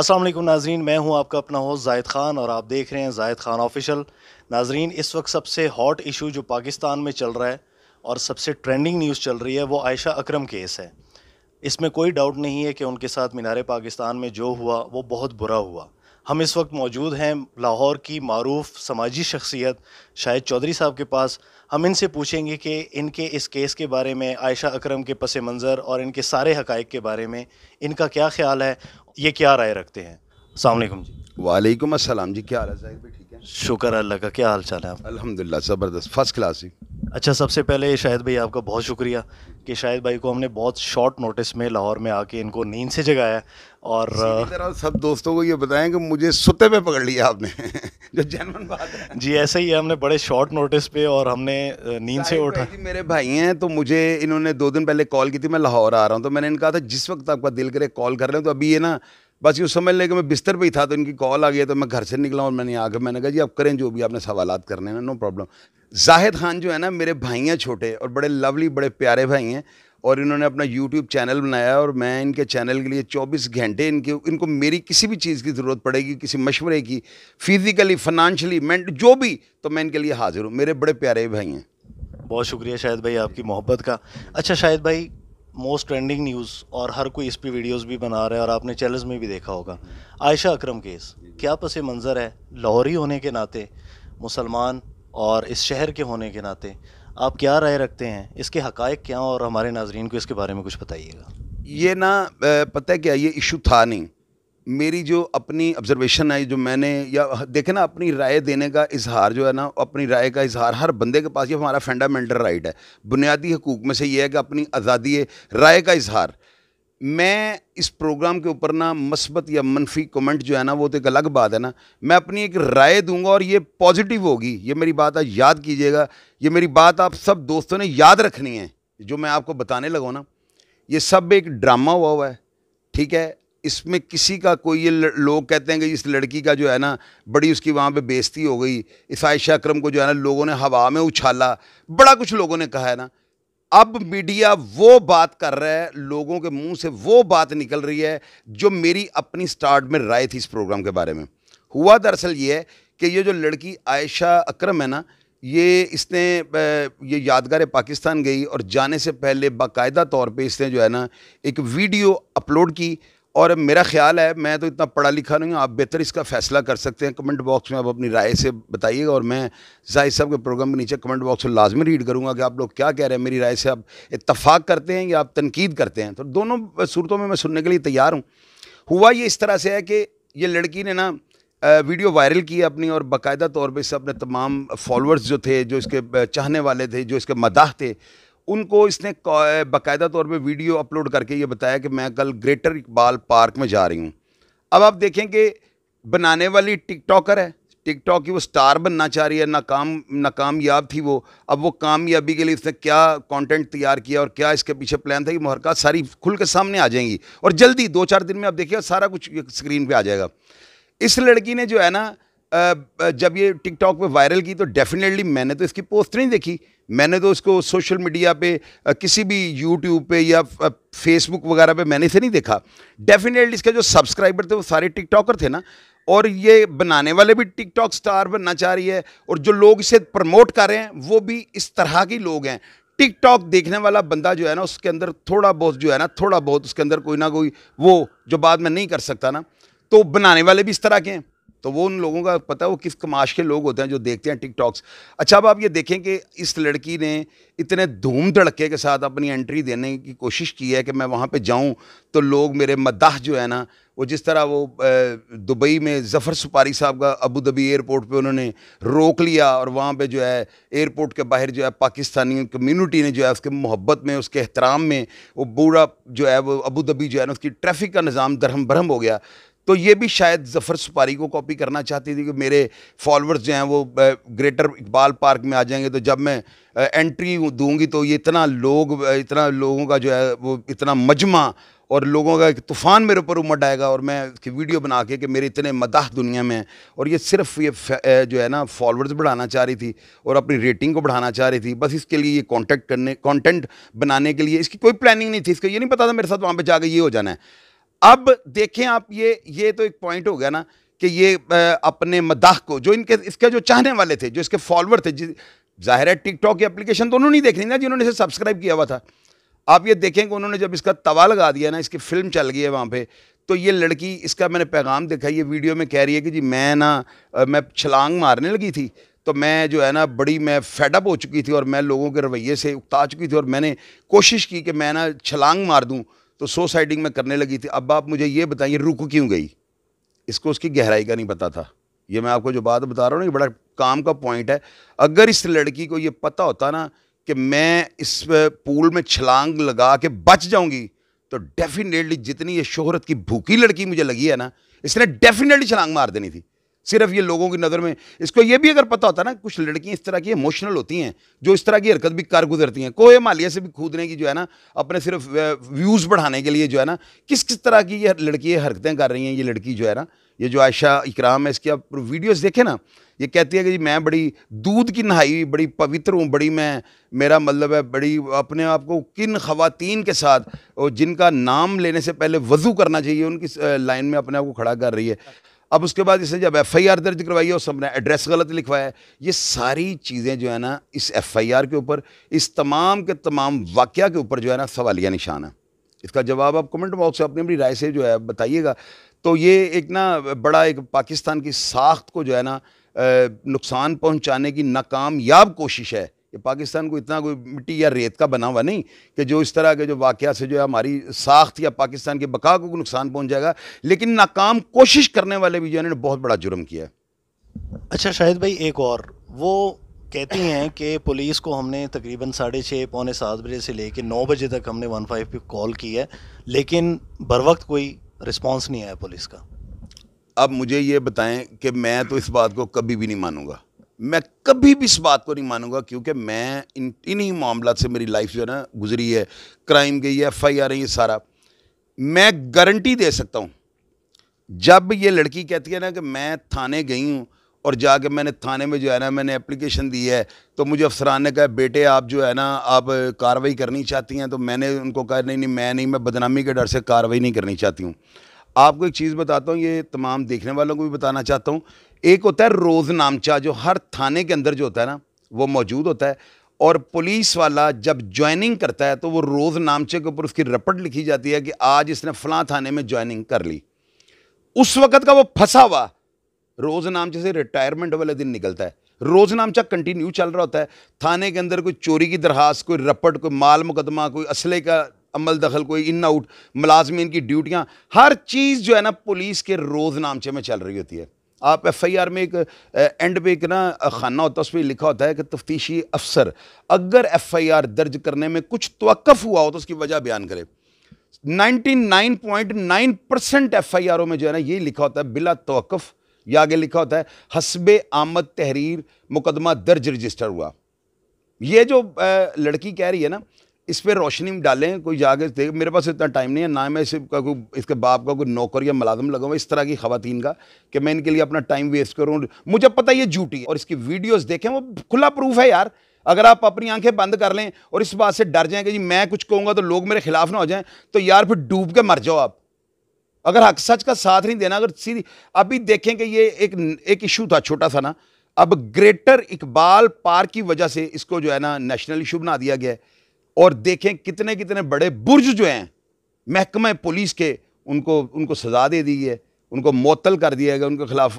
असलम नाजरीन मैं हूं आपका अपना होस्ट जायद ख़ान और आप देख रहे हैं जायद ख़ान ऑफिशियल नाजरीन इस वक्त सबसे हॉट इशू जो पाकिस्तान में चल रहा है और सबसे ट्रेंडिंग न्यूज़ चल रही है वो आयशा अकरम केस है इसमें कोई डाउट नहीं है कि उनके साथ मीनार पाकिस्तान में जो हुआ वो बहुत बुरा हुआ हम इस वक्त मौजूद हैं लाहौर की मरूफ समाजी शख्सियत शाहिद चौधरी साहब के पास हम इनसे पूछेंगे कि इनके इस केस के बारे में आयशा अकरम के पस मंज़र और इनके सारे हक़ के बारे में इनका क्या ख्याल है ये क्या राय रखते हैं सामकुम जी वालेकुम असलम जी क्या हाल है जाहिर भी ठीक शुक्र अल्लाह का क्या हाल चाल है आप अलहमदिल्ला ज़बरदस्त फर्स्ट क्लास ही अच्छा सबसे पहले शाहिद भाई आपका बहुत शुक्रिया कि शाहिद भाई को हमने बहुत शॉर्ट नोटिस में लाहौर में आके इनको नींद से जगाया और सब दोस्तों को ये बताएं कि मुझे सुते पे पकड़ लिया आपने जो जैनवन बात है जी ऐसा ही है हमने बड़े शॉर्ट नोटिस पे और हमने नींद से उठा मेरे भाई हैं तो मुझे इन्होंने दो दिन पहले कॉल की थी मैं लाहौर आ रहा हूँ तो मैंने इनका था जिस वक्त आपका दिल करे कॉल कर रहे हो तो अभी ये ना बस यूँ समझ लें कि मैं बिस्तर पे ही था तो इनकी कॉल आ गई तो मैं घर से निकला और मैंने आकर मैंने कहा जी आप करें जो भी आपने सवाल करने हैं नो प्रॉब्लम जाहिद खान जो है ना मेरे भाई हैं छोटे और बड़े लवली बड़े प्यारे भाई हैं और इन्होंने अपना यूट्यूब चैनल बनाया और मैं इनके चैनल के लिए 24 घंटे इनके इनको मेरी किसी भी चीज़ की ज़रूरत पड़ेगी किसी मशवरे की फिज़िकली फाइनेंशियली मेंट जो भी तो मैं इनके लिए हाज़िर हूँ मेरे बड़े प्यारे भाई हैं बहुत शुक्रिया शाहिद भाई आपकी मोहब्बत का अच्छा शाहिद भाई मोस्ट ट्रेंडिंग न्यूज़ और हर कोई इस पर वीडियोस भी बना रहा है और आपने चैनल्स में भी देखा होगा आयशा अकरम केस क्या पस मंज़र है लाहौरी होने के नाते मुसलमान और इस शहर के होने के नाते आप क्या राय रखते हैं इसके हकायक क्या और हमारे नाजरन को इसके बारे में कुछ बताइएगा ये ना पता क्या ये इशू था नहीं मेरी जो अपनी ऑब्जर्वेशन आई जो मैंने या देखे ना अपनी राय देने का इजहार जो है ना अपनी राय का इजहार हर बंदे के पास ये हमारा फंडामेंटल राइट है बुनियादी हकूक में से ये है कि अपनी आज़ादी राय का इजहार मैं इस प्रोग्राम के ऊपर ना मस्बत या मनफी कमेंट जो है ना वो तो एक अलग बात है ना मैं अपनी एक राय दूंगा और ये पॉजिटिव होगी ये मेरी बात आप याद कीजिएगा ये मेरी बात आप सब दोस्तों ने याद रखनी है जो मैं आपको बताने लगा ना ये सब एक ड्रामा हुआ हुआ है ठीक है इसमें किसी का कोई ये लोग कहते हैं कि इस लड़की का जो है ना बड़ी उसकी वहाँ पे बेइज्जती हो गई इस आयशा अक्रम को जो है ना लोगों ने हवा में उछाला बड़ा कुछ लोगों ने कहा है ना अब मीडिया वो बात कर रहा है लोगों के मुंह से वो बात निकल रही है जो मेरी अपनी स्टार्ट में राय थी इस प्रोग्राम के बारे में हुआ दरअसल ये है कि ये जो लड़की आयशा अक्रम है ना ये इसने ये यादगार पाकिस्तान गई और जाने से पहले बाकायदा तौर पे इसने जो है ना एक वीडियो अपलोड की और मेरा ख्याल है मैं तो इतना पढ़ा लिखा नहीं हूँ आप बेहतर इसका फैसला कर सकते हैं कमेंट बॉक्स में आप अपनी राय से बताइए और मैं जाहिर साहब के प्रोग्राम के नीचे कमेंट बॉक्स में लाजमी रीड करूँगा कि आप लोग क्या कह रहे हैं मेरी राय से आप इतफाक़ करते हैं या आप तनकीद करते हैं तो दोनों सूरतों में मैं सुनने के लिए तैयार हूँ हुआ ये इस तरह से है कि ये लड़की ने ना वीडियो वायरल की अपनी और बाकायदा तौर पर इससे अपने तमाम फॉलोअर्स जो थे जो इसके चाहने वाले थे जो इसके मदाह थे उनको इसने बाकायदा तौर पे वीडियो अपलोड करके ये बताया कि मैं कल ग्रेटर इकबाल पार्क में जा रही हूँ अब आप देखें कि बनाने वाली टिकटॉकर है टिकटॉक की वो स्टार बनना चाह रही है नाकाम नाकामयाब थी वो अब वो कामयाबी के लिए इसने क्या कंटेंट तैयार किया और क्या इसके पीछे प्लान था ये मुहरकत सारी खुल के सामने आ जाएंगी और जल्दी दो चार दिन में आप देखिए सारा कुछ स्क्रीन पे आ जाएगा इस लड़की ने जो है ना जब ये टिकटॉक पे वायरल की तो डेफिनेटली मैंने तो इसकी पोस्ट नहीं देखी मैंने तो उसको सोशल मीडिया पे किसी भी यूट्यूब पे या फेसबुक वगैरह पे मैंने इसे नहीं देखा डेफिनेटली इसके जो सब्सक्राइबर थे वो सारे टिकटॉकर थे ना और ये बनाने वाले भी टिकटॉक स्टार बनना चाह रही है और जो लोग इसे प्रमोट कर रहे हैं वो भी इस तरह के लोग हैं टिकटॉक देखने वाला बंदा जो है ना उसके अंदर थोड़ा बहुत जो है ना थोड़ा बहुत उसके अंदर कोई ना कोई वो जो बाद में नहीं कर सकता ना तो बनाने वाले भी इस तरह के हैं तो वो उन लोगों का पता है वो किस कमाश के लोग होते हैं जो देखते हैं टिकटॉक्स अच्छा अब आप ये देखें कि इस लड़की ने इतने धूम धड़के के साथ अपनी एंट्री देने की कोशिश की है कि मैं वहाँ पे जाऊँ तो लोग मेरे मद्दाह जो है ना वो जिस तरह वो दुबई में जफ़र सुपारी साहब का अबू धाबी एयरपोर्ट पे उन्होंने रोक लिया और वहाँ पे जो है एयरपोर्ट के बाहर जो है पाकिस्तानी कम्युनिटी ने जो है उसके मोहब्बत में उसके एहतराम में वो बूढ़ा जो है वो अबू धाबी जो है ना उसकी ट्रैफिक का निज़ाम धरम बरहम हो गया तो ये भी शायद जफ़र सुपारी को कॉपी करना चाहती थी कि मेरे फॉलोअर्स जो हैं वो ग्रेटर इकबाल पार्क में आ जाएंगे तो जब मैं एंट्री दूंगी तो ये इतना लोग इतना लोगों का जो है वो इतना मजमा और लोगों का एक तूफ़ान मेरे ऊपर उमड़ आएगा और मैं उसकी वीडियो बना के कि मेरे इतने मदाह दुनिया में और ये सिर्फ ये जो है ना फॉलोअर्स बढ़ाना चाह रही थी और अपनी रेटिंग को बढ़ाना चाह रही थी बस इसके लिए ये कॉन्टेक्ट करने कॉन्टेंट बनाने के लिए इसकी कोई प्लानिंग नहीं थी इसका ये नहीं पता था मेरे साथ वहाँ पर जाकर ये हो जाना है अब देखें आप ये ये तो एक पॉइंट हो गया ना कि ये अपने मदाह को जो इनके इसके जो चाहने वाले थे जो इसके फॉलोअर थे जाहिर है टिकटॉक की एप्लीकेशन तो उन्होंने नहीं देख रही ना जिन्होंने इसे सब्सक्राइब किया हुआ था आप ये देखें कि उन्होंने जब इसका तवा लगा दिया ना इसकी फिल्म चल गई है वहाँ पे तो ये लड़की इसका मैंने पैगाम देखा ये वीडियो में कह रही है कि जी मैं ना मैं छलांग मारने लगी थी तो मैं जो है ना बड़ी मैं फेडअप हो चुकी थी और मैं लोगों के रवैये से उकता चुकी थी और मैंने कोशिश की कि मैं ना छलांग मार दूँ तो साइडिंग में करने लगी थी अब आप मुझे ये बताइए रुक क्यों गई इसको उसकी गहराई का नहीं पता था ये मैं आपको जो बात बता रहा हूँ ना ये बड़ा काम का पॉइंट है अगर इस लड़की को ये पता होता ना कि मैं इस पूल में छलांग लगा के बच जाऊंगी तो डेफिनेटली जितनी ये शोहरत की भूखी लड़की मुझे लगी है ना इसने डेफिनेटली छलांग मार देनी थी सिर्फ ये लोगों की नज़र में इसको ये भी अगर पता होता ना कुछ लड़कियाँ इस तरह की इमोशनल होती हैं जो इस तरह की हरकत भी कार गुजरती हैं कोहे मालिया से भी कूदने की जो है ना अपने सिर्फ व्यूज़ बढ़ाने के लिए जो है ना किस किस तरह की ये लड़की ये हरकतें कर रही हैं ये लड़की जो है ना ये जो आयशा इकराम है इसकी आप वीडियोज़ देखें ना ये कहती है कि जी मैं बड़ी दूध की नहाई बड़ी पवित्र हूँ बड़ी मैं मेरा मतलब है बड़ी अपने आप को किन खवतिन के साथ और जिनका नाम लेने से पहले वज़ू करना चाहिए उनकी लाइन में अपने आप को खड़ा कर रही है अब उसके बाद इसे जब एफ़ आई आर दर्ज करवाई है उस सबने एड्रेस गलत लिखवाया है ये सारी चीज़ें जो है ना इस एफ़ आई आर के ऊपर इस तमाम के तमाम वाक्य के ऊपर जो है ना सवालिया निशान है इसका जवाब आप कमेंट बॉक्स में अपनी अपनी राय से जो है बताइएगा तो ये एक ना बड़ा एक पाकिस्तान की साख्त को जो है ना नुकसान पहुँचाने की नाकामयाब कोशिश है कि पाकिस्तान को इतना कोई मिट्टी या रेत का बना हुआ नहीं कि जो इस तरह के जो वाक़ से जो है हमारी साख्त या पाकिस्तान के बका को नुकसान पहुँच जाएगा लेकिन नाकाम कोशिश करने वाले भी जो है बहुत बड़ा जुर्म किया है अच्छा शाहिद भाई एक और वो कहती हैं कि पुलिस को हमने तकरीबन साढ़े छः पौने सात बजे से लेकर नौ बजे तक हमने वन फाइव पे कॉल की है लेकिन बर वक्त कोई रिस्पॉन्स नहीं आया पुलिस का अब मुझे ये बताएं कि मैं तो इस बात को कभी भी नहीं मानूंगा मैं कभी भी इस बात को नहीं मानूंगा क्योंकि मैं इन इन्हीं मामला से मेरी लाइफ जो है ना गुजरी है क्राइम गई है एफ आई आर ये सारा मैं गारंटी दे सकता हूँ जब ये लड़की कहती है ना कि मैं थाने गई हूँ और जाके मैंने थाने में जो है ना मैंने एप्लीकेशन दी है तो मुझे अफसरान ने कहा बेटे आप जो है ना आप कार्रवाई करनी चाहती हैं तो मैंने उनको कहा नहीं नहीं मैं नहीं मैं बदनामी के डर से कार्रवाई नहीं करनी चाहती हूँ आपको एक चीज़ बताता हूँ ये तमाम देखने वालों को भी बताना चाहता हूँ एक होता है रोज़ नामचा जो हर थाने के अंदर जो होता है ना वो मौजूद होता है और पुलिस वाला जब ज्वाइनिंग करता है तो वो रोज़ नामचे के ऊपर उसकी रपट लिखी जाती है कि आज इसने फलां थाने में ज्वाइनिंग कर ली उस वक्त का वो फंसा हुआ रोज़ नामचे से रिटायरमेंट वाले दिन निकलता है रोज़ नामचा कंटिन्यू चल रहा होता है थाने के अंदर कोई चोरी की दरखास्त कोई रपट कोई माल मुकदमा कोई असले का अमल दखल कोई इन आउट मुलाजमीन की ड्यूटियाँ हर चीज़ जो है ना पुलिस के रोज़ नामचे में चल रही होती है आप एफ आई आर में एक एंड पे एक ना खाना होता है उस पर लिखा होता है कि तफ्तीशी अफसर अगर एफ आई आर दर्ज करने में कुछ तोक़ हुआ हो तो उसकी वजह बयान करे 99.9 परसेंट एफ आई आर ओ में जो है ना ये लिखा होता है बिला तोक़ या आगे लिखा होता है हसब आमद तहरीर मुकदमा दर्ज रजिस्टर हुआ ये जो लड़की कह रही है ना इस पर रोशनी डालें कोई जाके देख मेरे पास इतना टाइम नहीं है ना मैं का कोई इसके बाप का कोई नौकर या मुलाजम लगा हुआ इस तरह की खातन का कि मैं इनके लिए अपना टाइम वेस्ट करूँ मुझे पता ये झूठी और इसकी वीडियोस देखें वो खुला प्रूफ है यार अगर आप अपनी आंखें बंद कर लें और इस बात से डर जाएं कि जी मैं कुछ कहूँगा तो लोग मेरे खिलाफ ना हो जाएं तो यार फिर डूब के मर जाओ आप अगर हक सच का साथ नहीं देना अगर सीधी अभी देखें कि ये एक एक इशू था छोटा सा ना अब ग्रेटर इकबाल पार्क की वजह से इसको जो है ना नेशनल इशू बना दिया गया है और देखें कितने कितने बड़े बुर्ज जो हैं महकमे पुलिस के उनको उनको सज़ा दे दी है उनको मअतल कर दिया गया उनके खिलाफ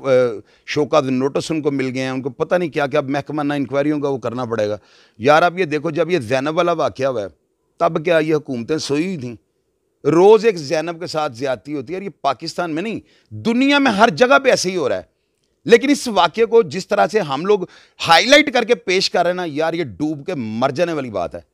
शोका नोटिस उनको मिल गए हैं उनको पता नहीं क्या क्या महकमा ना इंक्वायरियों का वो करना पड़ेगा यार आप ये देखो जब ये जैनब वाला वाक्य हुआ है तब क्या ये हुकूमतें सोई हुई थी रोज़ एक जैनब के साथ ज्यादती होती है और ये पाकिस्तान में नहीं दुनिया में हर जगह पर ऐसे ही हो रहा है लेकिन इस वाक्य को जिस तरह से हम लोग हाईलाइट करके पेश कर रहे हैं ना यार ये डूब के मर जाने वाली बात है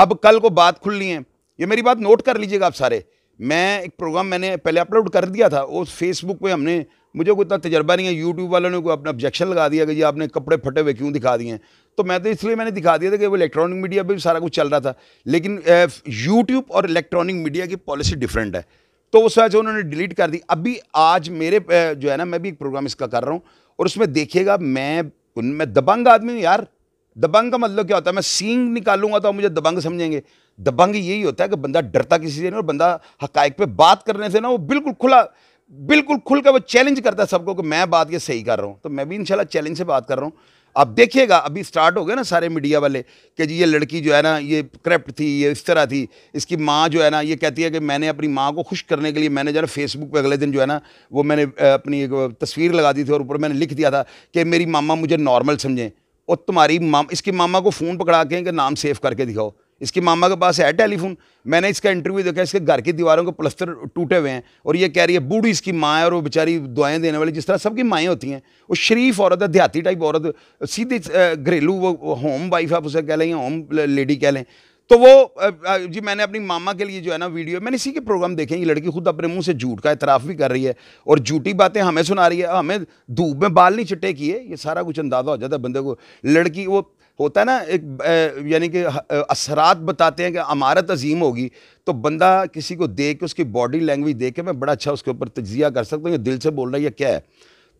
अब कल को बात खुलनी है ये मेरी बात नोट कर लीजिएगा आप सारे मैं एक प्रोग्राम मैंने पहले अपलोड कर दिया था उस फेसबुक पे हमने मुझे कोई इतना तजर्बा नहीं है यूट्यूब वालों ने कोई अपना ऑब्जेक्शन लगा दिया कि जी आपने कपड़े फटे हुए क्यों दिखा दिए हैं तो मैं तो इसलिए मैंने दिखा दिया था कि वो इलेक्ट्रॉनिक मीडिया पर भी सारा कुछ चल रहा था लेकिन यूट्यूब और इलेक्ट्रॉनिक मीडिया की पॉलिसी डिफरेंट है तो उस वजह से उन्होंने डिलीट कर दी अभी आज मेरे जो है ना मैं भी एक प्रोग्राम इसका कर रहा हूँ और उसमें देखिएगा मैं मैं दबंग आदमी हूँ यार दबंग का मतलब क्या होता है मैं सींग निकालूंगा तो मुझे दबंग समझेंगे दबंग यही होता है कि बंदा डरता किसी से नहीं और बंदा हकाइक पे बात करने से ना वो बिल्कुल खुला बिल्कुल खुल कर वो चैलेंज करता है सबको कि मैं बात ये सही कर रहा हूँ तो मैं भी इनशाला चैलेंज से बात कर रहा हूँ आप देखिएगा अभी स्टार्ट हो गए ना सारे मीडिया वाले कि जी ये लड़की जो है ना ये करप्ट थी ये इस तरह थी इसकी माँ जो है ना ये कहती है कि मैंने अपनी माँ को खुश करने के लिए मैंने जो है ना फेसबुक पे अगले दिन जो है ना वो मैंने अपनी एक तस्वीर लगा दी थी और ऊपर मैंने लिख दिया था कि मेरी मामा मुझे नॉर्मल समझें और तुम्हारी माम इसकी मामा को फ़ोन पकड़ा के इनका नाम सेव करके दिखाओ इसकी मामा के पास है टेलीफोन मैंने इसका इंटरव्यू देखा इसके घर की दीवारों के प्लस्तर टूटे हुए हैं और ये कह रही है बूढ़ी इसकी माँ है और वो बेचारी दुआएं देने वाली जिस तरह सबकी माएँ होती हैं वो शरीफ औरत है देहाती टाइप औरत सीधी घरेलू वो होम वाइफ आप उसे कह लें होम लेडी कह लें तो वो जी मैंने अपनी मामा के लिए जो है ना वीडियो मैंने इसी के प्रोग्राम देखे ये लड़की खुद अपने मुंह से झूठ का इतराफ़ भी कर रही है और झूठी बातें हमें सुना रही है हमें धूप में बाल नहीं चिट्टे किए ये सारा कुछ अंदाज़ा हो जाता है बंदे को लड़की वो होता है ना एक यानी कि असरात बताते हैं कि अमारत अजीम होगी तो बंदा किसी को देख के उसकी बॉडी लैंग्वेज देख के मैं बड़ा अच्छा उसके ऊपर तजिया कर सकता हूँ दिल से बोल रहा है क्या है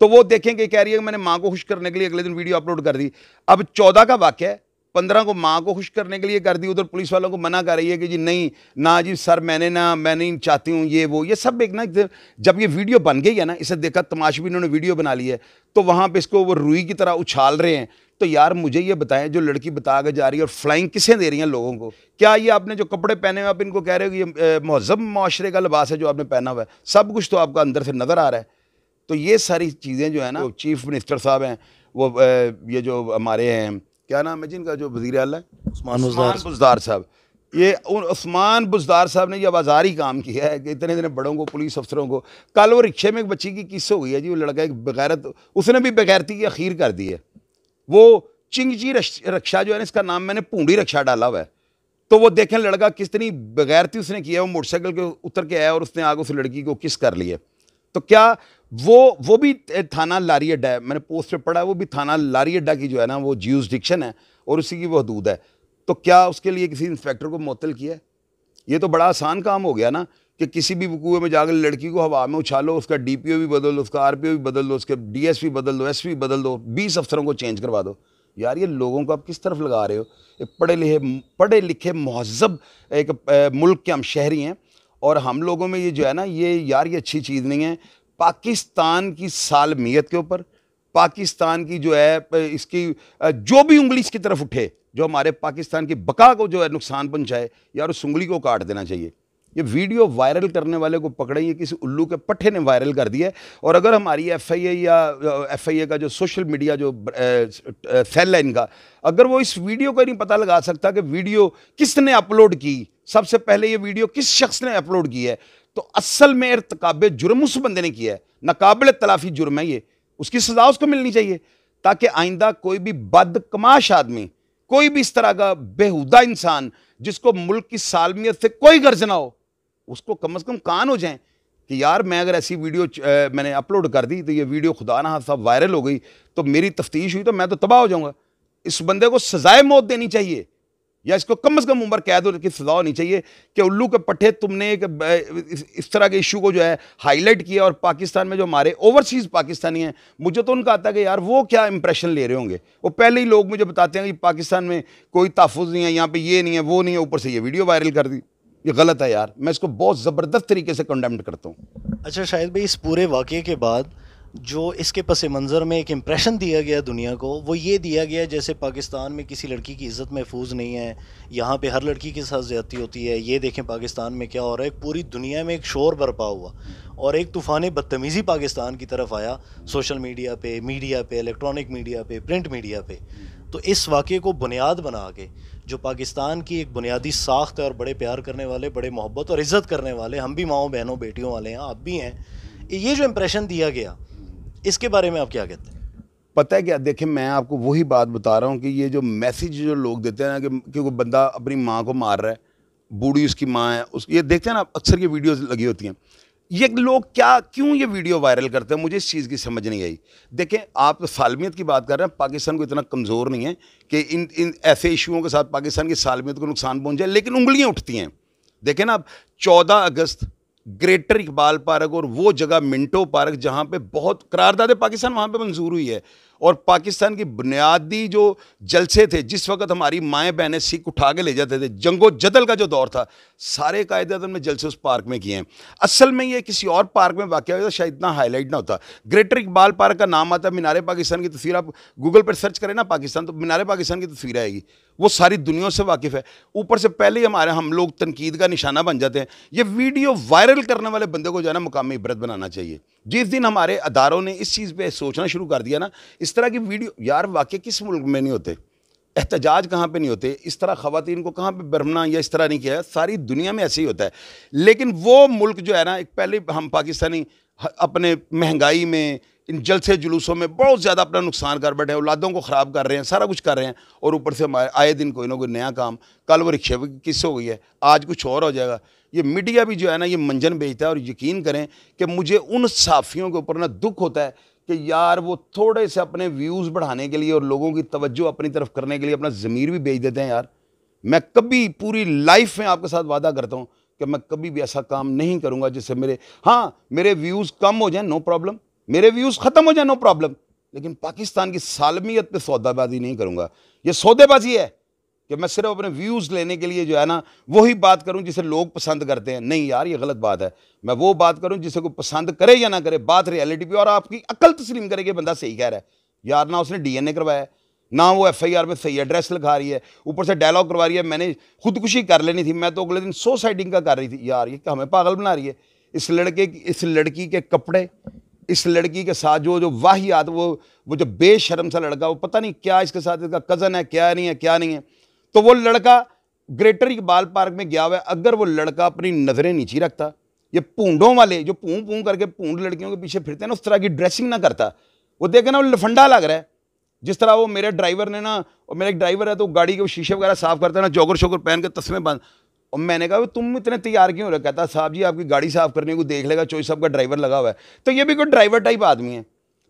तो वो देखेंगे कह रही है मैंने माँ को खुश करने के लिए अगले दिन वीडियो अपलोड कर दी अब चौदह का वाक्य है पंद्रह को माँ को खुश करने के लिए कर दी उधर पुलिस वालों को मना कर रही है कि जी नहीं ना जी सर मैंने ना मैं नहीं चाहती हूँ ये वो ये सब एक ना जब ये वीडियो बन गई है ना इसे देखा तमाश भी इन्होंने वीडियो बना ली है तो वहाँ पर इसको वो रुई की तरह उछाल रहे हैं तो यार मुझे ये बताएं जो लड़की बता के जा रही है और फ्लाइंग किसे दे रही हैं लोगों को क्या ये आपने जो कपड़े पहने हुए आप इनको कह रहे हो कि ये महजब माशरे का लिबास है जो आपने पहना हुआ है सब कुछ तो आपका अंदर से नज़र आ रहा है तो ये सारी चीज़ें जो है ना चीफ मिनिस्टर साहब हैं वो ये जो हमारे हैं क्या नाम है जिनका जो वजीर अल है बुजदार साहब ये उस्मान बुजदार साहब ने यह बाजारी काम किया है कि इतने इतने बड़ों को पुलिस अफसरों को कल वो रिक्शे में एक बच्ची की किस्से हो गई है जी वो लड़का एक बगैरत उसने भी बगैरती की अखीर कर दी है वो चिंगजी रक्षा जो है ना इसका नाम मैंने पूंडी रक्षा डाला हुआ है तो वो देखें लड़का कितनी बगैरती उसने किया वो मोटरसाइकिल के उतर के आया और उसने आगे उस लड़की को किस कर लिया तो क्या वो वो भी थाना लारी अड्डा है मैंने पोस्ट पर पढ़ा है वो भी थाना लारी अड्डा की जो है ना वो ज्यूज डिक्शन है और उसी की वो हदूद है तो क्या उसके लिए किसी इंस्पेक्टर को मुतल किया है ये तो बड़ा आसान काम हो गया ना कि किसी भी वकूए में जाकर लड़की को हवा में उछालो उसका ओ भी बदल दो उसका ओ भी बदल दो उसके पी बदल दो पी बदल दो बीस अफसरों को चेंज करवा दो यार ये लोगों को आप किस तरफ लगा रहे हो एक पढ़े लिखे पढ़े लिखे महजब एक मुल्क के हम शहरी हैं और हम लोगों में ये जो है ना ये यार ये अच्छी चीज़ नहीं है पाकिस्तान की सालमियत के ऊपर पाकिस्तान की जो है इसकी जो भी उंगली इसकी तरफ उठे जो हमारे पाकिस्तान की बका को जो है नुकसान पहुंचाए यार उस उंगली को काट देना चाहिए ये वीडियो वायरल करने वाले को पकड़े ये किसी उल्लू के पट्ठे ने वायरल कर दिया और अगर हमारी एफआईए या एफआईए का जो सोशल मीडिया जो है इनका अगर वो इस वीडियो का नहीं पता लगा सकता कि वीडियो किसने अपलोड की सबसे पहले ये वीडियो किस शख्स ने अपलोड की है तो असल में इरतकब जुर्म उस बंदे ने किया है नाकबिल तलाफी जुर्म है ये उसकी सजा उसको मिलनी चाहिए ताकि आइंदा कोई भी बदकमाश आदमी कोई भी इस तरह का बेहुदा इंसान जिसको मुल्क की सालमियत से कोई गर्ज ना हो उसको कम अज़ कम कान हो जाए कि यार मैं अगर ऐसी वीडियो ए, मैंने अपलोड कर दी तो ये वीडियो खुदा ना सब वायरल हो गई तो मेरी तफ्तीश हुई तो मैं तो तबाह हो जाऊँगा इस बंदे को सजाए मौत देनी चाहिए या इसको कम से कम उम्र कैद की सजा होनी चाहिए कि उल्लू के पट्टे तुमने एक इस तरह के इशू को जो है हाईलाइट किया और पाकिस्तान में जो हमारे ओवरसीज़ पाकिस्तानी हैं मुझे तो उनका आता है कि यार वो क्या इंप्रेशन ले रहे होंगे वो पहले ही लोग मुझे बताते हैं कि पाकिस्तान में कोई तहफ़ नहीं है यहाँ पर ये नहीं है वो नहीं है ऊपर से ये वीडियो वायरल कर दी ये गलत है यार मैं इसको बहुत ज़बरदस्त तरीके से कंडेम्ड करता हूँ अच्छा शायद भाई इस पूरे वाक़े के बाद जो इसके पस मंज़र में एक इम्प्रेशन दिया गया दुनिया को वो ये दिया गया जैसे पाकिस्तान में किसी लड़की की इज़्ज़त महफूज नहीं है यहाँ पे हर लड़की के साथ ज़्यादती होती है ये देखें पाकिस्तान में क्या हो रहा है पूरी दुनिया में एक शोर बरपा हुआ और एक तूफ़ान बदतमीज़ी पाकिस्तान की तरफ आया सोशल मीडिया पर मीडिया पे इलेक्ट्रॉनिक मीडिया पे प्रिंट मीडिया पे तो इस वाक़े को बुनियाद बना के जो पाकिस्तान की एक बुनियादी साख्त है और बड़े प्यार करने वाले बड़े मोहब्बत और इज़्ज़त करने वाले हम भी माओ बहनों बेटियों वाले हैं आप भी हैं ये जो इम्प्रेशन दिया गया इसके बारे में आप क्या कहते हैं पता है क्या देखिए मैं आपको वही बात बता रहा हूँ कि ये जो मैसेज जो लोग देते हैं ना कि क्योंकि बंदा अपनी माँ को मार रहा है बूढ़ी उसकी माँ है उस ये देखते हैं ना अक्सर ये वीडियोज़ लगी होती हैं ये लोग क्या क्यों ये वीडियो वायरल करते हैं मुझे इस चीज़ की समझ नहीं आई देखें आप तो सालमियत की बात कर रहे हैं पाकिस्तान को इतना कमज़ोर नहीं है कि इन इन ऐसे इशूओं के साथ पाकिस्तान की सालमियत को नुकसान पहुँच जाए लेकिन उंगलियाँ उठती हैं देखें ना आप चौदह अगस्त ग्रेटर इकबाल पार्क और वो जगह मिंटो पार्क जहाँ पे बहुत करारदाद पाकिस्तान वहाँ पे मंजूर हुई है और पाकिस्तान की बुनियादी जो जलसे थे जिस वक्त हमारी माएँ बहनें सिख उठा के ले जाते थे जंगो जदल का जो दौर था सारे कायदे अदम ने जलसे उस पार्क में किए हैं असल में ये किसी और पार्क में वाक़ होता शायद इतना हाईलाइट ना होता ग्रेटर इकबाल पार्क का नाम आता है मीनार पाकिस्तान की तस्वीर आप गूगल पर सर्च करें ना पाकिस्तान तो मीनार पाकिस्तान की तस्वीर आएगी वो सारी दुनिया से वाकिफ़ है ऊपर से पहले ही हमारे हम लोग तनकीद का निशाना बन जाते हैं ये वीडियो वायरल करने वाले बंदे को जो है ना मुकामी इबरत बनाना चाहिए जिस दिन हमारे अदारों ने इस चीज़ पर सोचना शुरू कर दिया ना इस तरह की वीडियो यार वाक्य किस मुल्क में नहीं होते एहतजाज कहाँ पर नहीं होते इस तरह ख़वान को कहाँ पर बरमना या इस तरह नहीं किया सारी दुनिया में ऐसे ही होता है लेकिन वो मुल्क जो है ना एक पहले हम पाकिस्तानी अपने महंगाई में इन जलसे जुलूसों में बहुत ज़्यादा अपना नुकसान कर बैठे हैं औलादों को ख़राब कर रहे हैं सारा कुछ कर रहे हैं और ऊपर से आए दिन कोई ना कोई नया काम कल वो रिक्शे किस हो गई है आज कुछ और हो जाएगा ये मीडिया भी जो है ना ये मंजन बेचता है और यकीन करें कि मुझे उन साफ़ियों के ऊपर ना दुख होता है कि यार वो थोड़े से अपने व्यूज़ बढ़ाने के लिए और लोगों की तवज्जो अपनी तरफ करने के लिए अपना ज़मीर भी बेच देते हैं यार मैं कभी पूरी लाइफ में आपके साथ वादा करता हूँ कि मैं कभी भी ऐसा काम नहीं करूँगा जिससे मेरे हाँ मेरे व्यूज़ कम हो जाए नो प्रॉब्लम मेरे व्यूज़ ख़त्म हो जाए नो प्रॉब्लम लेकिन पाकिस्तान की सालमियत पे सौदाबाजी नहीं करूँगा ये सौदेबाजी है कि मैं सिर्फ अपने व्यूज़ लेने के लिए जो है ना वही बात करूँ जिसे लोग पसंद करते हैं नहीं यार ये गलत बात है मैं वो बात करूँ जिसे कोई पसंद करे या ना करे बात रियलिटी पे और आपकी अकल तस्लीम करे कि बंदा सही कह रहा है यार ना उसने डीएनए करवाया ना वो आर में सही एड्रेस लिखा रही है ऊपर से डायलॉग करवा रही है मैंने खुदकुशी कर लेनी थी मैं तो अगले दिन सोसाइडिंग का कर रही थी यार ये हमें पागल बना रही है इस लड़के की इस लड़की के कपड़े इस लड़की के साथ जो जो वाहियात वो वो जो बेशरम सा लड़का वो पता नहीं क्या इसके साथ इसका कज़न है क्या नहीं है क्या नहीं है तो वो लड़का ग्रेटर इकबाल पार्क में गया हुआ है अगर वो लड़का अपनी नज़रें नीचे रखता ये पूंडों वाले जो पूँ पूँ करके पूंड लड़कियों के पीछे फिरते हैं ना उस तरह की ड्रेसिंग ना करता वो देखे ना वो लफंडा लग रहा है जिस तरह वो मेरे ड्राइवर ने ना और मेरा एक ड्राइवर है तो गाड़ी के वो शीशे वगैरह साफ करता है ना जोगर शोगर पहन के तस्में बंद और मैंने कहा तुम इतने तैयार क्यों हो था कहता साहब जी आपकी गाड़ी साफ करने को देख लेगा चोई साहब का ड्राइवर लगा हुआ है तो ये भी कोई ड्राइवर टाइप आदमी है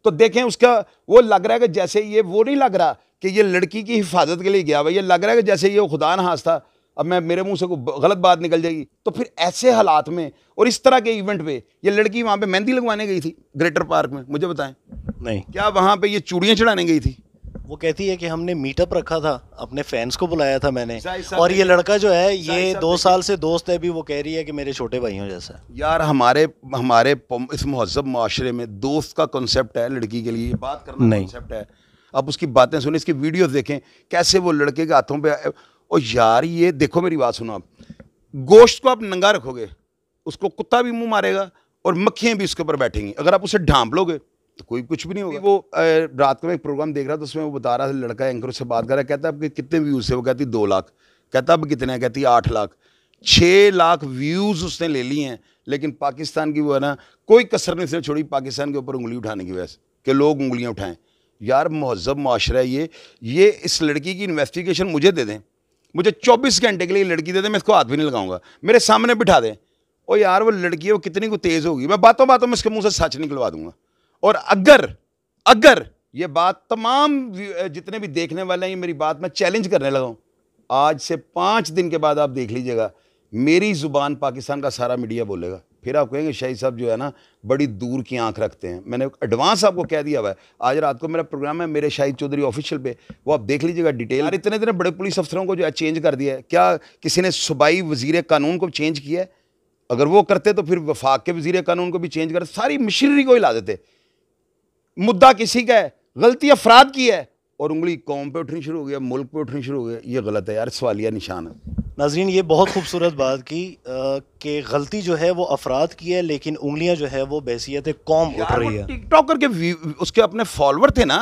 तो देखें उसका वो लग रहा है कि जैसे ये वो नहीं लग रहा कि ये लड़की की हिफाजत के लिए गया हुआ ये लग रहा है कि जैसे ये खुदा नहाज था अब मैं मेरे मुंह से कोई गलत बात निकल जाएगी तो फिर ऐसे हालात में और इस तरह के इवेंट पे ये लड़की वहाँ पे मेहंदी लगवाने गई थी ग्रेटर पार्क में मुझे बताएं नहीं क्या वहाँ पे ये चूड़ियाँ चढ़ाने गई थी वो कहती है कि हमने मीटअप रखा था अपने फैंस को बुलाया था मैंने और ये लड़का जो है ये दो साल से दोस्त है भी वो कह रही है कि मेरे छोटे भाइयों जैसा यार हमारे हमारे इस महजब माशरे में दोस्त का कॉन्सेप्ट है लड़की के लिए ये बात करना नहीं कॉन्सेप्ट है आप उसकी बातें सुने इसकी वीडियो देखें कैसे वो लड़के के हाथों पर और यार ये देखो मेरी बात सुनो आप गोश्त को आप नंगा रखोगे उसको कुत्ता भी मुंह मारेगा और मक्खियाँ भी उसके ऊपर बैठेंगी अगर आप उसे ढांप लोगे तो कोई कुछ भी नहीं होगा वो रात को मैं एक प्रोग्राम देख रहा था उसमें वो बता रहा था लड़का एंकर से बात कर रहा है कहता है आपके कितने व्यूज़ है वो कहती दो लाख कहता अब कितने है कहती आठ लाख छः लाख व्यूज़ उसने ले ली हैं लेकिन पाकिस्तान की वो है ना कोई कसर नहीं उसने छोड़ी पाकिस्तान के ऊपर उंगली उठाने की वजह से कि लोग उंगलियाँ उठाएं यार महजब माशरा ये ये इस लड़की की इन्वेस्टिगेशन मुझे दे दें मुझे 24 घंटे के लिए लड़की दे दें मैं इसको हाथ भी नहीं लगाऊंगा मेरे सामने बिठा दें और यार वो लड़की है वो कितनी को तेज़ होगी मैं बातों बातों में इसके मुंह से सच निकलवा दूंगा और अगर अगर ये बात तमाम जितने भी देखने वाले हैं ये मेरी बात मैं चैलेंज करने लगा हूँ आज से पाँच दिन के बाद आप देख लीजिएगा मेरी ज़ुबान पाकिस्तान का सारा मीडिया बोलेगा फिर आप कहेंगे शाही साहब जो है ना बड़ी दूर की आंख रखते हैं मैंने एडवांस आपको कह दिया हुआ है आज रात को मेरा प्रोग्राम है मेरे शाहिद चौधरी ऑफिशियल पे वो आप देख लीजिएगा डिटेल और इतने इतने बड़े पुलिस अफसरों को जो है चेंज कर दिया है क्या किसी ने सूबाई वजीर कानून को चेंज किया है अगर वो करते तो फिर वफाक के वजीर कानून को भी चेंज कर सारी मशीनरी को ही ला देते मुद्दा किसी का है गलती अफराद की है और उंगली कौम पे उठनी शुरू हो गया मुल्क पे उठनी शुरू हो गया ये गलत है यार सवालिया निशान है नाजरीन ये बहुत खूबसूरत बात की कि गलती जो है वो अफराद की है लेकिन उंगलियां जो है वो बहसीत कौम उठ रही है टिकटॉकर के उसके अपने फॉलोअर थे ना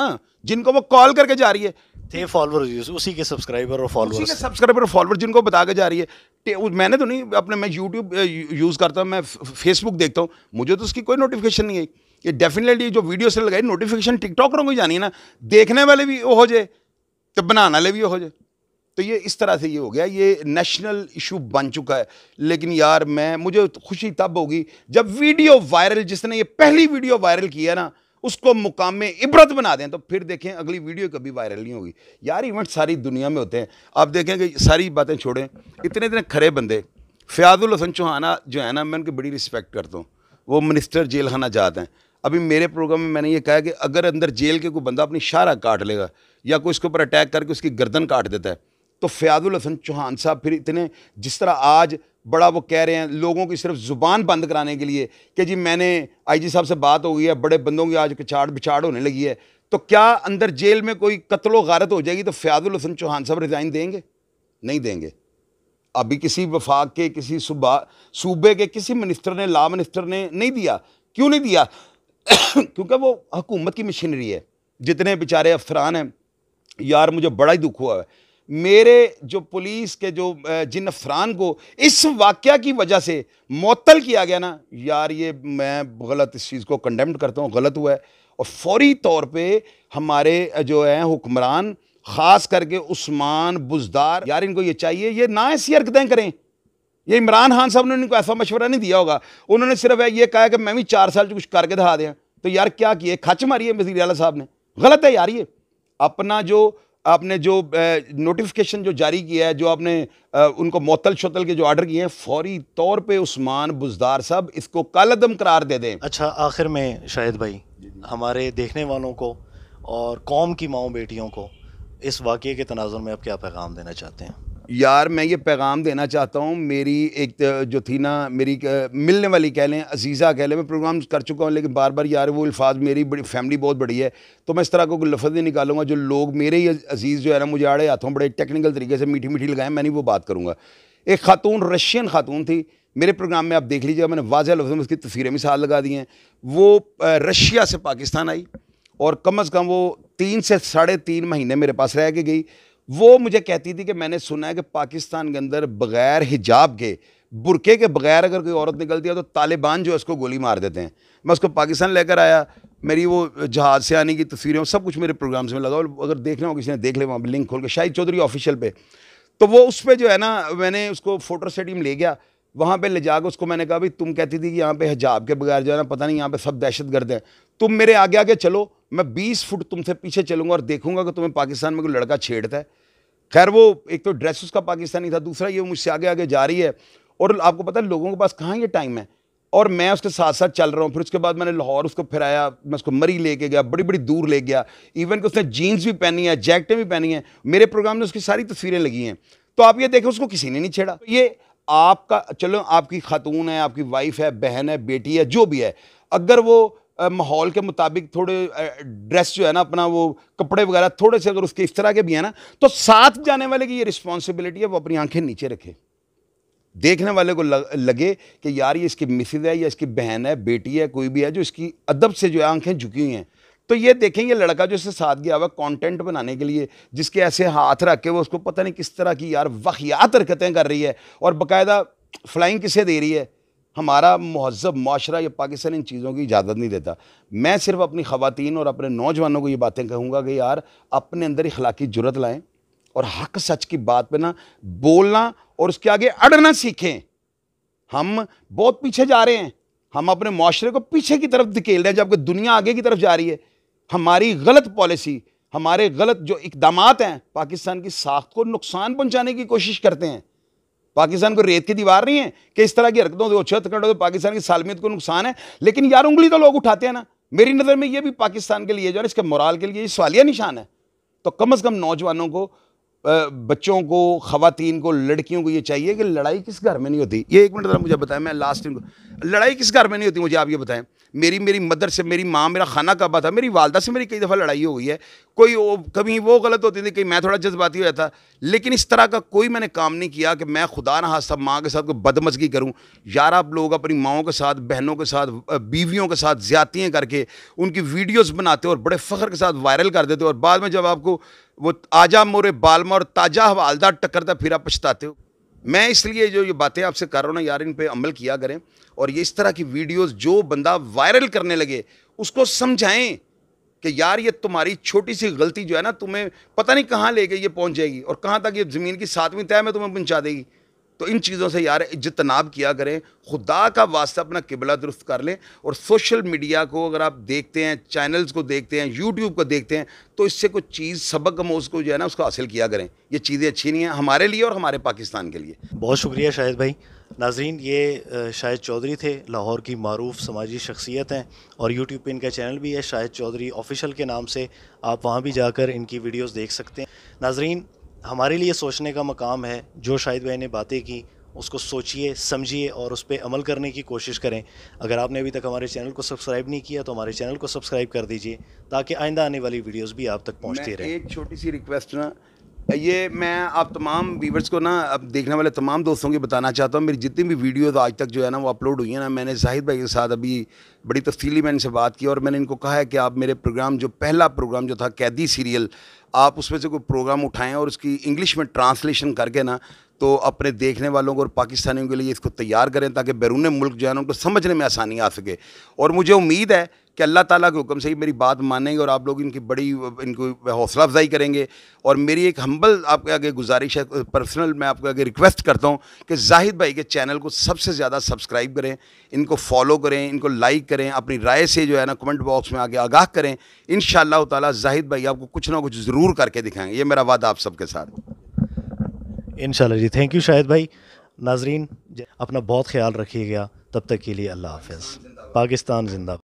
जिनको वो कॉल करके जा रही है थे फॉलोअर उसी के सब्सक्राइबर और फॉलोअर उसी के सब्सक्राइबर और फॉलोअर जिनको बता के जा रही है मैंने तो नहीं अपने मैं यूट्यूब यूज़ करता हूँ मैं फेसबुक देखता हूँ मुझे तो उसकी कोई नोटिफिकेशन नहीं आई ये डेफिनेटली जो वीडियो से लगाई नोटिफिकेशन टिकटॉक को ही जानी है ना देखने वाले भी वो हो जाए तो बनाने वाले भी हो जाए तो ये इस तरह से ये हो गया ये नेशनल इशू बन चुका है लेकिन यार मैं मुझे खुशी तब होगी जब वीडियो वायरल जिसने ये पहली वीडियो वायरल किया ना उसको मुकाम में इबरत बना दें तो फिर देखें अगली वीडियो कभी वायरल नहीं होगी यार इवेंट सारी दुनिया में होते हैं आप देखें कि सारी बातें छोड़ें इतने इतने खरे बंदे फ़याज़ुल हसन चौहाना जो है ना मैं उनकी बड़ी रिस्पेक्ट करता हूँ वो मिनिस्टर जेल खाना जाते हैं अभी मेरे प्रोग्राम में मैंने ये कहा कि अगर अंदर जेल के कोई बंदा अपनी शारा काट लेगा या कोई इसके ऊपर अटैक करके उसकी गर्दन काट देता है तो फ़यादुल हसन चौहान साहब फिर इतने जिस तरह आज बड़ा वो कह रहे हैं लोगों की सिर्फ ज़ुबान बंद कराने के लिए कि जी मैंने आईजी साहब से बात हो गई है बड़े बंदों की आज कचाड़ बिछाड़ होने लगी है तो क्या अंदर जेल में कोई कत्लो गारत हो जाएगी तो फ़यादुल हसन चौहान साहब रिज़ाइन देंगे नहीं देंगे अभी किसी वफाक के किसी सूबा सूबे के किसी मिनिस्टर ने ला मिनिस्टर ने नहीं दिया क्यों नहीं दिया क्योंकि वो हकूमत की मशीनरी है जितने बेचारे अफसरान हैं यार मुझे बड़ा ही दुख हुआ है मेरे जो पुलिस के जो जिन अफसरान को इस वाक्य की वजह से मअतल किया गया ना यार ये मैं गलत इस चीज़ को कंडेम करता हूँ गलत हुआ है और फौरी तौर पर हमारे जो हैं हुक्मरान ख़ास करके उस्मान बुजदार यार इनको ये चाहिए ये ना ऐसी हरकतें करें ये इमरान खान साहब ने उनको ऐसा मशवरा नहीं दिया होगा उन्होंने सिर्फ ये कहा कि मैं भी चार साल कुछ करके दिखा दें तो यार क्या किए खच मारी है वजीर अला साहब ने गलत है यार ये अपना जो आपने जो नोटिफिकेशन जो जारी किया है जो आपने आ, उनको मोतल शोतल के जो ऑर्डर किए हैं फौरी तौर पे उस्मान बुजदार साहब इसको कालदम करार दे दें अच्छा आखिर में शाहिद भाई हमारे देखने वालों को और कौम की माओ बेटियों को इस वाक़े के तनाजर में आप क्या पैगाम देना चाहते हैं यार मैं ये पैगाम देना चाहता हूँ मेरी एक जो थी ना मेरी मिलने वाली कह लें अजीज़ा कह लें मैं प्रोग्राम कर चुका हूँ लेकिन बार बार यार वो अल्फाज मेरी बड़ी फैमिली बहुत बड़ी है तो मैं इस तरह को लफ्ज़ नहीं निकालूंगा जो लोग मेरे ही अजीज़ जो है ना मुझे आड़े हाथों बड़े टेक्निकल तरीके से मीठी मीठी लगाएं मैं नहीं वो बात करूँगा एक खातून रशियन खातून थी मेरे प्रोग्राम में आप देख लीजिएगा मैंने वाजह लफ्ज़ में उसकी तस्वीरें मिसाल लगा दी हैं वो रशिया से पाकिस्तान आई और कम अज़ कम वो तीन से साढ़े तीन महीने मेरे पास रह के गई वो मुझे कहती थी कि मैंने सुना है कि पाकिस्तान के अंदर बग़ैर हिजाब के बुरके के बगैर अगर कोई औरत निकलती है तो तालिबान जो है उसको गोली मार देते हैं मैं उसको पाकिस्तान लेकर आया मेरी वो जहाज़ से आने की तस्वीरें सब कुछ मेरे प्रोग्राम्स में लगा और अगर देख हो किसी ने देख ले वहाँ पर लिंक खोल के शाहिद चौधरी ऑफिशियल पे तो वो उस पर जो है ना मैंने उसको फोटो स्टेडियम ले गया वहाँ पे ले जाकर उसको मैंने कहा भाई तुम कहती थी कि यहाँ पे हिजाब के बगैर जो है ना पता नहीं यहाँ पे सब दहशत गर्द हैं तुम मेरे आगे आगे चलो मैं बीस फुट तुमसे पीछे चलूंगा और देखूंगा कि तुम्हें पाकिस्तान में कोई लड़का छेड़ता है खैर वो एक तो ड्रेस उसका पाकिस्तानी था दूसरा ये मुझसे आगे आगे जा रही है और आपको पता है लोगों के पास कहाँ ये टाइम है और मैं उसके साथ साथ चल रहा हूँ फिर उसके बाद मैंने लाहौर उसको फिराया मैं उसको मरी लेके गया बड़ी बड़ी दूर ले गया इवन कि उसने जीन्स भी पहनी है जैकेटें भी पहनी हैं मेरे प्रोग्राम में उसकी सारी तस्वीरें लगी हैं तो आप ये देखें उसको किसी ने नहीं छेड़ा तो ये आपका चलो आपकी खातून है आपकी वाइफ है बहन है बेटी है जो भी है अगर वो माहौल के मुताबिक थोड़े ड्रेस जो है ना अपना वो कपड़े वगैरह थोड़े से अगर उसके इस तरह के भी हैं ना तो साथ जाने वाले की ये रिस्पॉन्सिबिलिटी है वो अपनी आंखें नीचे रखे देखने वाले को लगे कि यार ये इसकी मिसिज है या इसकी बहन है बेटी है कोई भी है जो इसकी अदब से जो है आंखें झुकी हुई हैं तो ये देखें ये लड़का जो इससे साथ गया हुआ कंटेंट बनाने के लिए जिसके ऐसे हाथ रख के वो उसको पता नहीं किस तरह की यार वाहियात हरकतें कर रही है और बाकायदा फ्लाइंग किसे दे रही है हमारा महजब माशरा या पाकिस्तान इन चीज़ों की इजाज़त नहीं देता मैं सिर्फ अपनी ख़वान और अपने नौजवानों को ये बातें कहूँगा कि यार अपने अंदर इखलाकी जरूरत लाएँ और हक सच की बात पर ना बोलना और उसके आगे अड़ना सीखें हम बहुत पीछे जा रहे हैं हम अपने माशरे को पीछे की तरफ धकेल रहे हैं जबकि दुनिया आगे की तरफ जा रही है हमारी गलत पॉलिसी हमारे गलत जो इकदाम हैं पाकिस्तान की साख को नुकसान पहुँचाने की कोशिश करते हैं पाकिस्तान को रेत की दीवार नहीं है कि इस तरह की हरकतों से उछत करो तो पाकिस्तान की सालमियत को नुकसान है लेकिन यार उंगली तो लोग उठाते हैं ना मेरी नज़र में ये भी पाकिस्तान के लिए जो है इसके मोराल के लिए सवालिया निशान है तो कम अज़ कम नौजवानों को बच्चों को खातन को लड़कियों को ये चाहिए कि लड़ाई किस घर में नहीं होती ये एक मिनट ज़रा मुझे बताएं मैं लास्ट टाइम लड़ाई किस घर में नहीं होती मुझे आप ये बताएं मेरी मेरी मदर से मेरी माँ मेरा खाना कहबा था मेरी वालदा से मेरी कई दफ़ा लड़ाई हो गई है कोई वो कभी वो गलत होती थी कहीं मैं थोड़ा जज्बाती हो जाता लेकिन इस तरह का कोई मैंने काम नहीं किया कि मैं खुदा ना हादसा माँ के साथ कोई बदमजगी करूँ यार आप लोग अपनी माओं के साथ बहनों के साथ बीवियों के साथ ज़्यादतियाँ करके उनकी वीडियोज़ बनाते हो और बड़े फ़ख्र के साथ वायरल कर देते हो और बाद में जब आपको वो आजा मोरे बालमा और ताजा हवालदार फिर फिरा पछताते हो मैं इसलिए जो ये बातें आपसे कर रहा हूँ ना यार इन पर अमल किया करें और ये इस तरह की वीडियोस जो बंदा वायरल करने लगे उसको समझाएं कि यार ये तुम्हारी छोटी सी गलती जो है ना तुम्हें पता नहीं कहाँ लेके ये पहुँच जाएगी और कहाँ तक ये ज़मीन की सातवीं तय में तुम्हें पहुँचा देगी तो इन चीज़ों से यार जितनाब किया करें खुदा का वास्ता अपना किबला दुरुस्त कर लें और सोशल मीडिया को अगर आप देखते हैं चैनल्स को देखते हैं यूट्यूब को देखते हैं तो इससे कुछ चीज़ सबक हम उसको जो है ना उसको हासिल किया करें ये चीज़ें अच्छी नहीं हैं हमारे लिए और हमारे पाकिस्तान के लिए बहुत शुक्रिया शाहिद भाई नाजरीन ये शाहिद चौधरी थे लाहौर की मरूफ समाजी शख्सियत हैं और यूट्यूब पर इनका चैनल भी है शाहिद चौधरी ऑफिशल के नाम से आप वहाँ भी जाकर इनकी वीडियोज़ देख सकते हैं नाजरीन हमारे लिए सोचने का मकाम है जो शाहिद भाई ने बातें की उसको सोचिए समझिए और उस पर अमल करने की कोशिश करें अगर आपने अभी तक हमारे चैनल को सब्सक्राइब नहीं किया तो हमारे चैनल को सब्सक्राइब कर दीजिए ताकि आइंदा आने वाली वीडियोस भी आप तक पहुंचती रहे एक छोटी सी रिक्वेस्ट ना ये मैं आप तमाम व्यूवर्स को ना अब देखने वाले तमाम दोस्तों की बताना चाहता हूँ मेरी जितनी भी वीडियोस आज तक जो है ना वो अपलोड हुई है ना मैंने जाहिद भाई के साथ अभी बड़ी तफसीली मैंने इनसे बात की और मैंने इनको कहा है कि आप मेरे प्रोग्राम जो पहला प्रोग्राम जो था कैदी सीरियल आप उसमें से कोई प्रोग्राम उठाएँ और उसकी इंग्लिश में ट्रांसलेशन करके ना तो अपने देखने वालों को और पाकिस्तानियों के लिए इसको तैयार करें ताकि बैरून मुल्क जो है ना उनको समझने में आसानी आ सके और मुझे उम्मीद है कि अल्लाह ताला के हुक्म से ही मेरी बात मानेंगे और आप लोग इनकी बड़ी इनको हौसला अफजाई करेंगे और मेरी एक हम्बल आपके आगे गुजारिश है पर्सनल मैं आपके आगे रिक्वेस्ट करता हूँ कि जाहिद भाई के चैनल को सबसे ज़्यादा सब्सक्राइब करें इनको फॉलो करें इनको लाइक करें अपनी राय से जो है ना कमेंट बॉक्स में आगे आगाह करें इन शाह ताला जाहिद भाई आपको कुछ ना कुछ ज़रूर करके दिखाएँगे ये मेरा वादा आप सबके साथ इन जी थैंक यू शाहिद भाई नाजरीन अपना बहुत ख्याल रखिएगा तब तक के लिए अल्लाह हाफ पाकिस्तान जिंदा